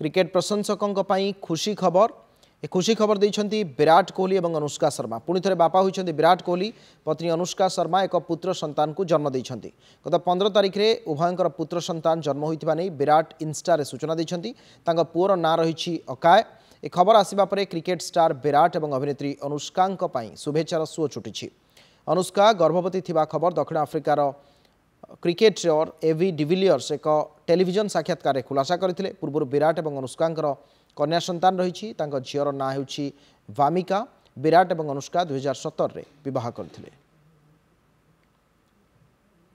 cricket প্রশংসকঙ্ক পাই খুশি খবর এ খুশি খবর দিয়েছেন বিরাট কোহলি এবং অনুষ্কা শর্মা পুঁথ বাপা হয়েছেন বিরাট কোহলি পত্নী অনুষ্কা শর্মা এক পুত্র সন্তানকে জন্ম দিয়েছেন গত পনের তারিখে উভয়ঙ্কর পুত্র সন্তান জন্ম হয়েছে নিয়ে বিরাট ইনস্টারে সূচনা দিয়েছেন তাঁর পুয়র না রয়েছে অকায় এ খবর আসবা পরে ক্রিকেট স্টার বিরাট এবং অভিনেত্রী অনুষ্কাঙ্ শুভেচ্ছার সুଅ ছুটিছে অনুষ্কা গর্ভবতী খবর দক্ষিণ আফ্রিকার କ୍ରିକେଟ୍ ଏ ଭି ଡିଭିଲିୟର୍ସ ଏକ ଟେଲିଭିଜନ୍ ସାକ୍ଷାତକାରରେ ଖୁଲାସା କରିଥିଲେ ପୂର୍ବରୁ ବିରାଟ ଏବଂ ଅନୁଷ୍କାଙ୍କର କନ୍ୟା ସନ୍ତାନ ରହିଛି ତାଙ୍କ ଝିଅର ନାଁ ହେଉଛି ଭାମିକା ବିରାଟ ଏବଂ ଅନୁଷ୍କା ଦୁଇହଜାର ସତରରେ ବିବାହ କରିଥିଲେ